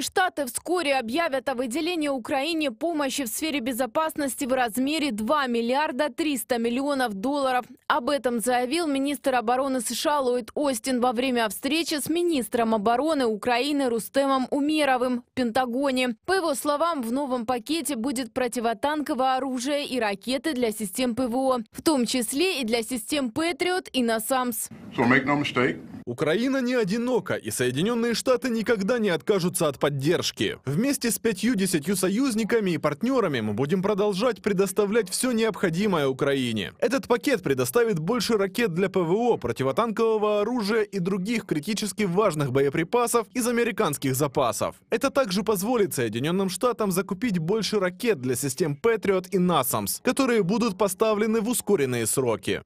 Соединенные Штаты вскоре объявят о выделении Украине помощи в сфере безопасности в размере 2 миллиарда 300 миллионов долларов. Об этом заявил министр обороны США Ллойд Остин во время встречи с министром обороны Украины Рустемом Умеровым в Пентагоне. По его словам, в новом пакете будет противотанковое оружие и ракеты для систем ПВО, в том числе и для систем Патриот и НАСАМС. Украина не одинока, и Соединенные Штаты никогда не откажутся от поддержки поддержки. Вместе с 5-10 союзниками и партнерами мы будем продолжать предоставлять все необходимое Украине. Этот пакет предоставит больше ракет для ПВО, противотанкового оружия и других критически важных боеприпасов из американских запасов. Это также позволит Соединенным Штатам закупить больше ракет для систем Patriot и NASAMS, которые будут поставлены в ускоренные сроки.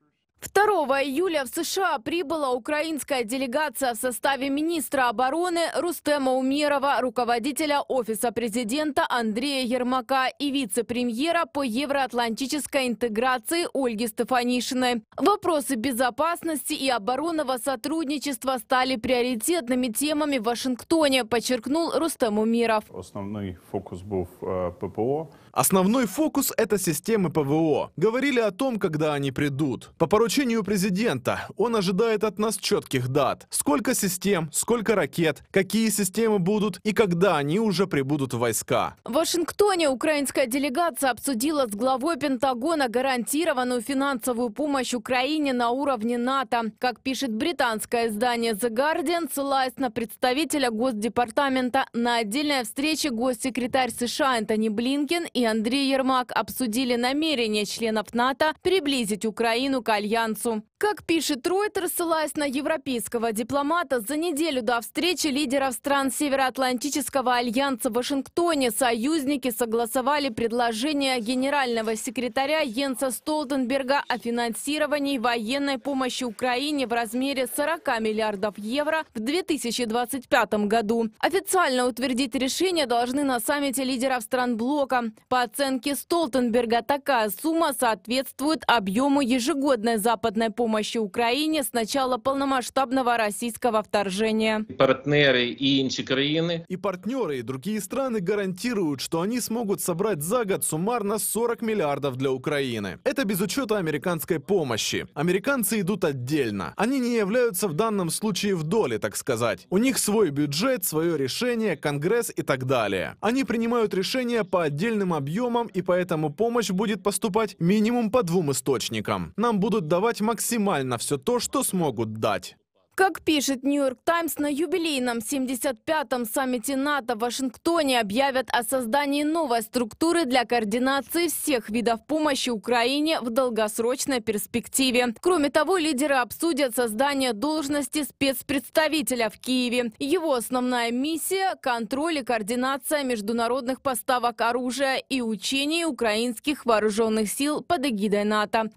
2 июля в США прибыла украинская делегация в составе министра обороны Рустема Умерова, руководителя Офиса президента Андрея Ермака и вице-премьера по евроатлантической интеграции Ольги Стефанишиной. Вопросы безопасности и оборонного сотрудничества стали приоритетными темами в Вашингтоне, подчеркнул Рустем Умеров. Основной фокус был э, ППО. Основной фокус – это системы ПВО. Говорили о том, когда они придут. По порочным поручению президента. Он ожидает от нас четких дат. Сколько систем, сколько ракет, какие системы будут и когда они уже прибудут в войска. В Вашингтоне украинская делегация обсудила с главой Пентагона гарантированную финансовую помощь Украине на уровне НАТО. Как пишет британское издание The Guardian, ссылаясь на представителя Госдепартамента, на отдельной встрече госсекретарь США Энтони Блинкен и Андрей Ермак обсудили намерение членов НАТО приблизить Украину к альянсу альянсу. Как пишет Reuters, ссылаясь на европейского дипломата, за неделю до встречи лидеров стран Североатлантического альянса в Вашингтоне союзники согласовали предложение генерального секретаря Йенса Столтенберга о финансировании военной помощи Украине в размере 40 миллиардов евро в 2025 году. Официально утвердить решение должны на саммите лидеров стран блока. По оценке Столтенберга, такая сумма соответствует объему ежегодной западной помощи Украине с начала полномасштабного российского вторжения. Партнеры и инши краины. И партнеры, и другие страны гарантируют, что они смогут собрать за год суммарно 40 миллиардов для Украины. Это без учета американской помощи. Американцы идут отдельно. Они не являются в данном случае в доле, так сказать. У них свой бюджет, свое решение, Конгресс и так далее. Они принимают решения по отдельным объемам, и поэтому помощь будет поступать минимум по двум источникам. Нам будут давать максимально все то, что смогут дать. Как пишет «Нью-Йорк Таймс», на юбилейном 75-м саммите НАТО в Вашингтоне объявят о создании новой структуры для координации всех видов помощи Украине в долгосрочной перспективе. Кроме того, лидеры обсудят создание должности спецпредставителя в Киеве. Его основная миссия – контроль и координация международных поставок оружия и учений украинских вооруженных сил под эгидой НАТО.